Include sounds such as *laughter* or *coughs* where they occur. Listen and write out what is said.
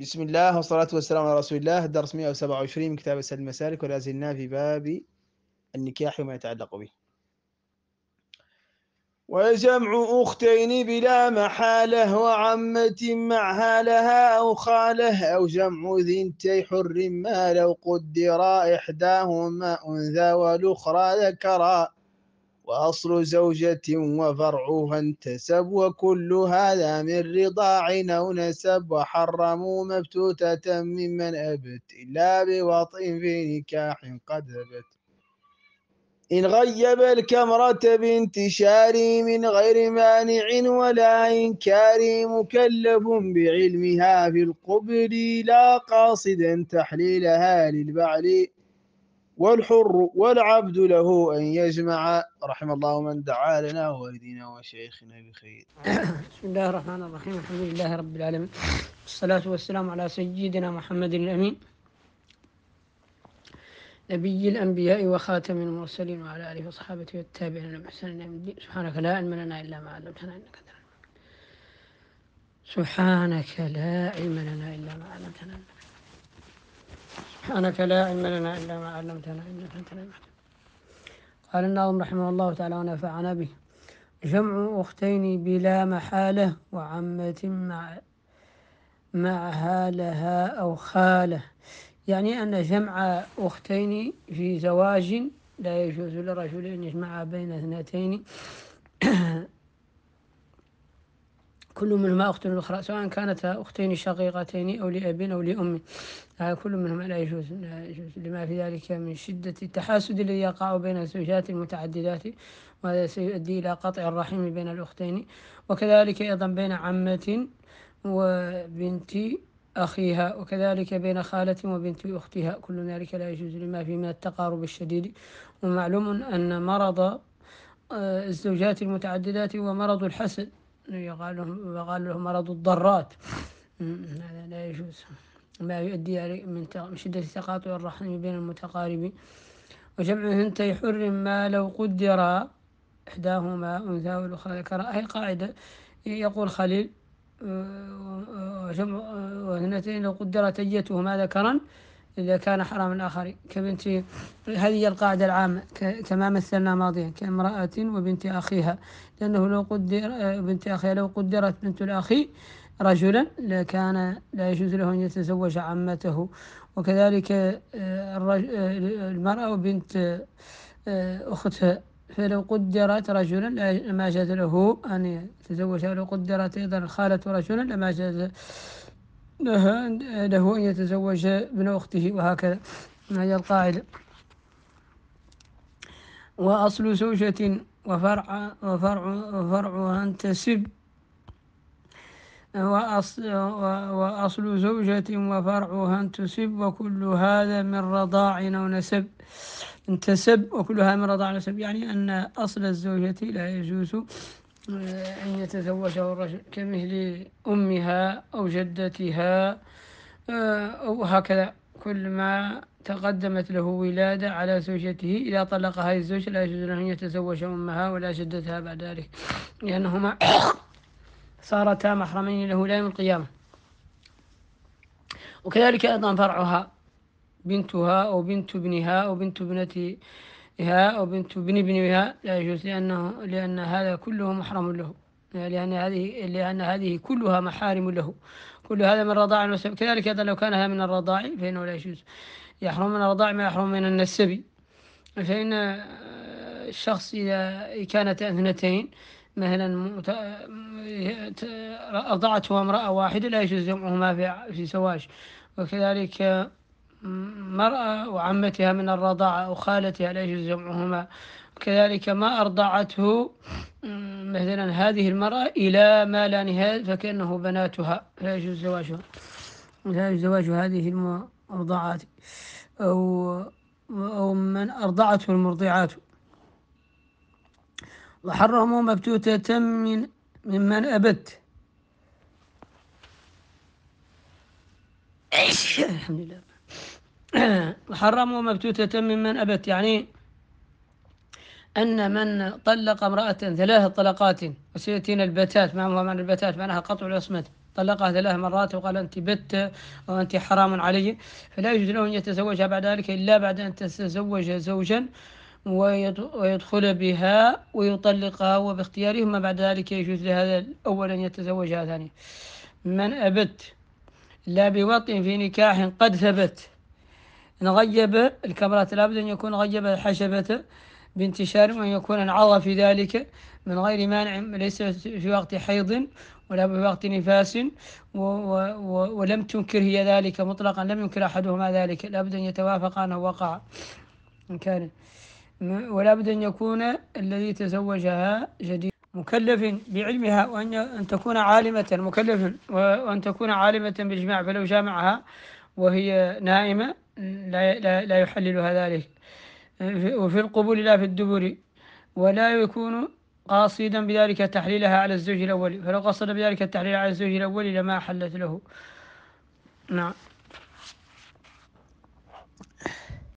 بسم الله والصلاة والسلام على رسول الله درس 127 من كتاب أسهل المسالك ولا زلنا في باب النكاح وما يتعلق به وجمع أختين بلا محالة وعمة معها لها أو خاله أو جمع ذنتي حر ما لو قدر إحداهما أنثى والأخرى ذكرا وأصل زوجة وفرعها انتسب وكل هذا من رضاع أو نسب وحرموا مبتوتة ممن أبت إلا بوطء في نكاح قد أبت إن غيب الكمرة بانتشاري من غير مانع ولا إنكار مكلف بعلمها في القبل لا قاصدا تحليلها للبعل والحر والعبد له أن يجمع رحم الله من دعا لنا والدينا وشيخنا بخير بسم الله الرحمن الرحيم الحمد لله رب العالمين الصلاة والسلام على سيدنا محمد الأمين نبي الأنبياء وخاتم المرسلين وعلى آله وصحابته والتابعين بإحسان إلى سبحانك لا علم لنا إلا ما علمتنا إنك أنت سبحانك لا علم لنا إلا ما علمتنا إنك سبحانك لا علم لنا إلا ما علمتنا إنك أنت العليم قال الناظم رحمه الله تعالى ونفعنا به جمع أختين بلا محالة وعمة مع معها لها أو خالة يعني أن جمع أختين في زواج لا يجوز لرجل أن يجمع بين اثنتين كل منهما أخت الأخرى سواء كانتا أختين شقيقتين أو لأب أو لأم آه، كل منهما لا يجوز لا يجوز لما في ذلك من شدة التحاسد الذي يقع بين الزوجات المتعددات وهذا سيؤدي إلى قطع الرحم بين الأختين وكذلك أيضا بين عمة وبنت أخيها وكذلك بين خالة وبنت أختها كل ذلك لا يجوز لما فيه من التقارب الشديد ومعلوم أن مرض آه، الزوجات المتعددات هو مرض الحسد يقال لهم وقال له مرض الضرات هذا لا يجوز ما يؤدي من شدة تقاطع الرحم بين المتقاربين وجمع هنتي حر ما لو قدر إحداهما أنثى والأخرى ذكر أي قاعدة يقول خليل وجمع أه، أه، أه، واثنتين لو قدرت أيتهما ذكرا إذا كان حرام آخر كبنت هذه القاعدة العامة كما مثلنا ماضيا كامرأة وبنت أخيها لأنه لو قدر بنت أخيها لو قدرت بنت الأخي رجلا لكان لا يجوز له أن يتزوج عمته وكذلك آه، آه، المرأة وبنت آه، أختها فلو قدرت رجلا لما جاز له أن يتزوجها لو قدرت أيضا الخالة رجلا لما جاز له أن يتزوج ابن أخته وهكذا هذه القاعدة وأصل زوجة وفرع وفرع وفرعها انتسب وأصل, وأصل زوجة وفرعها انتسب وكل هذا من رضاع أو نسب انتسب وكل هذا من رضاع نسب يعني أن أصل الزوجة لا يجوز أن يتزوجه الرجل كمثل أمها أو جدتها آه، أو هكذا كل ما تقدمت له ولادة على زوجته إذا طلق هذه الزوجة لا يجوز له أن يتزوج أمها ولا جدتها بعد ذلك لأنهما صارتا محرمين له لا يوم القيامة وكذلك أيضا فرعها بنتها أو بنت ابنها أو بنت ابنة ها أو بنت بني بنيها لا يجوز لأنه لأن هذا كله محرم له لأن هذه لأن هذه كلها محارم له كل هذا من رضاع والسبي كذلك أيضا لو كان هذا من الرضاع فإنه لا يجوز يحرم من الرضاع ما يحرم من النسب فإن الشخص إذا كانت اثنتين مثلا أرضعته امرأة واحدة لا يجوز جمعهما في سواج وكذلك مرأة وعمتها من الرضاعة أو خالتها لا يجوز جمعهما كذلك ما أرضعته مثلا هذه المرأة إلى ما لا نهاية فكأنه بناتها لا يجوز زواجها لا يجوز زواج هذه المرضعات أو أو من أرضعته المرضعات وحرموا مبتوتة من ممن أبت الحمد لله *coughs* حرموا مبتوتة ممن أبت يعني أن من طلق امرأة ثلاث طلقات وسيأتينا البتات ما هو معنى البتات معناها قطع العصمة طلقها ثلاث مرات وقال أنت بت وأنت حرام علي فلا يجوز له أن يتزوجها بعد ذلك إلا بعد أن تتزوج زوجا ويدخل بها ويطلقها وباختياره وما بعد ذلك يجوز لهذا الأول أن يتزوجها ثانيا من أبت لا بوطن في نكاح قد ثبت نغيب الكاميرات لابد أن يكون غيب الحشبة بانتشار وأن يكون انعض في ذلك من غير مانع ليس في وقت حيض ولا في وقت نفاس و و و ولم تنكر هي ذلك مطلقا لم ينكر أحدهما ذلك لابد أن يتوافق أنه وقع إن كان ولا بد أن يكون الذي تزوجها جديد مكلف بعلمها وأن أن تكون عالمة مكلف وأن تكون عالمة بالجماع فلو جامعها وهي نائمة لا, لا, لا يحللها ذلك وفي القبول لا في الدبر ولا يكون قاصدا بذلك تحليلها على الزوج الأول فلو قصد بذلك التحليل على الزوج الأول لما حلت له نعم